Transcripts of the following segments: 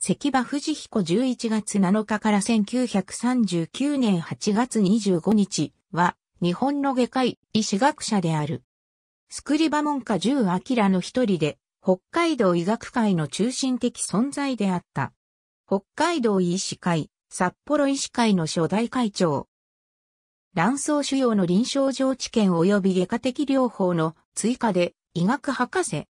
関場藤彦11月7日から1939年8月25日は、日本の外科医、医師学者である。スクリバ門下十明の一人で、北海道医学界の中心的存在であった。北海道医師会、札幌医師会の初代会長。卵巣腫瘍の臨床上知見及び外科的療法の追加で医学博士。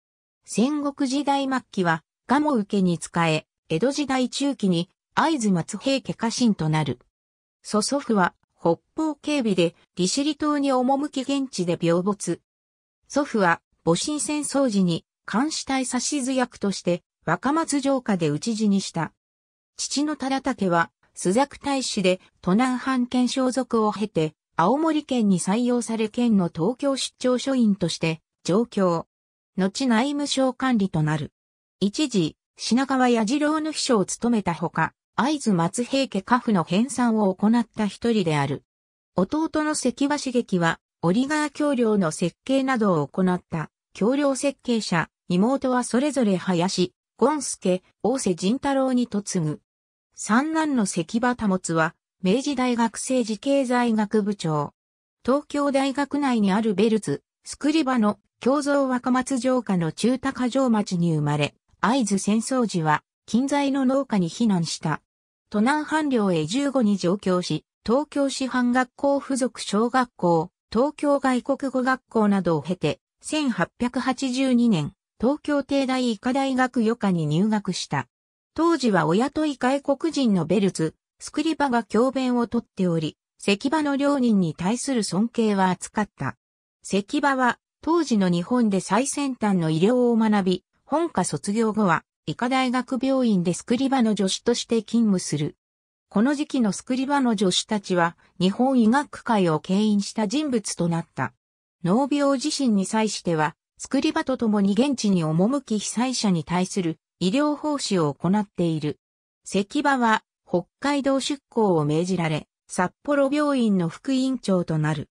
戦国時代末期は、ガも受けに使え、江戸時代中期に会津松平家家臣となる。祖祖父は北方警備で利尻島に赴き現地で病没。祖父は戊辰戦争時に監視隊指図役として若松城下で討ち死にした。父の忠武は須作大使で都南藩県所属を経て青森県に採用され県の東京出張所員として上京。後内務省管理となる。一時、品川矢次郎の秘書を務めたほか、会津松平家家父の編纂を行った一人である。弟の関和茂樹は、折川橋梁の設計などを行った橋梁設計者、妹はそれぞれ林、権助、大瀬仁太郎に嫁ぐ。三男の関場保は、明治大学政治経済学部長。東京大学内にあるベルズ、スクリバの共造若松城下の中高城町に生まれ、会津戦争時は、近在の農家に避難した。都南半領へ15に上京し、東京師範学校附属小学校、東京外国語学校などを経て、1882年、東京帝大医科大学予科に入学した。当時は親とい外国人のベルツ、スクリバが教鞭をとっており、石場の両人に対する尊敬は厚かった。石場は、当時の日本で最先端の医療を学び、本科卒業後は、医科大学病院でスクリバの助手として勤務する。この時期のスクリバの助手たちは、日本医学会を牽引した人物となった。農病自身に際しては、スクリバと共に現地に赴き被災者に対する医療奉仕を行っている。石場は北海道出向を命じられ、札幌病院の副院長となる。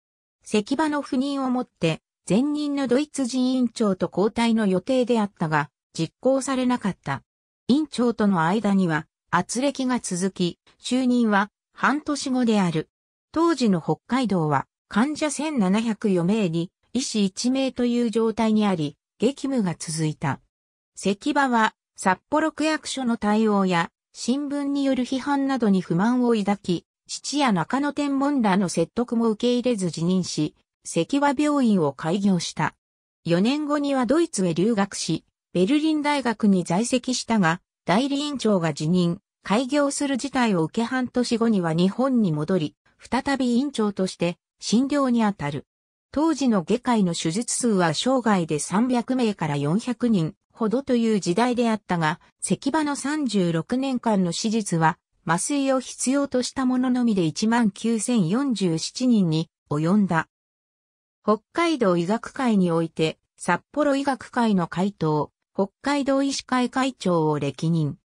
石場の赴任をもって、前任のドイツ人委員長と交代の予定であったが、実行されなかった。委員長との間には、圧力が続き、就任は半年後である。当時の北海道は患者1704名に医師1名という状態にあり、激務が続いた。石場は札幌区役所の対応や新聞による批判などに不満を抱き、父や中野天文らの説得も受け入れず辞任し、関和病院を開業した。4年後にはドイツへ留学し、ベルリン大学に在籍したが、代理院長が辞任、開業する事態を受け半年後には日本に戻り、再び院長として診療にあたる。当時の外科医の手術数は生涯で300名から400人ほどという時代であったが、石場の36年間の手術は、麻酔を必要としたもののみで19,047人に及んだ。北海道医学会において、札幌医学会の会頭、北海道医師会会長を歴任。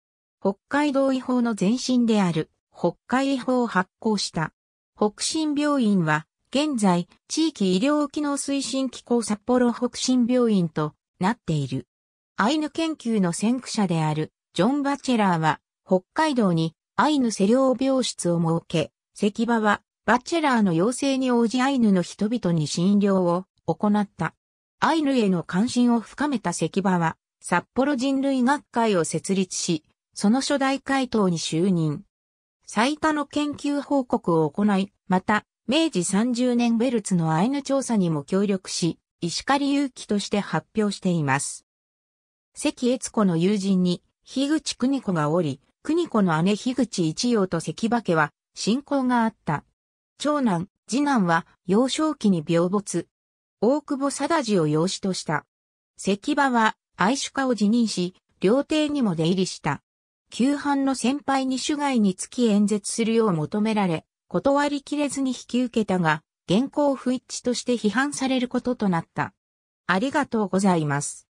北海道医法の前身である、北海医法を発行した。北新病院は、現在、地域医療機能推進機構札幌北新病院となっている。アイヌ研究の先駆者である、ジョン・バチェラーは、北海道にアイヌセリ療病室を設け、石場はバチェラーの要請に応じアイヌの人々に診療を行った。アイヌへの関心を深めた関場は、札幌人類学会を設立し、その初代会頭に就任。最多の研究報告を行い、また、明治30年ベルツのアイヌ調査にも協力し、石狩勇気として発表しています。関悦子の友人に、樋口邦子がおり、邦子の姉樋口一葉と関場家は、信仰があった。長男、次男は幼少期に病没。大久保貞治を養子とした。関場は愛主家を辞任し、料亭にも出入りした。旧藩の先輩に主外につき演説するよう求められ、断りきれずに引き受けたが、現行不一致として批判されることとなった。ありがとうございます。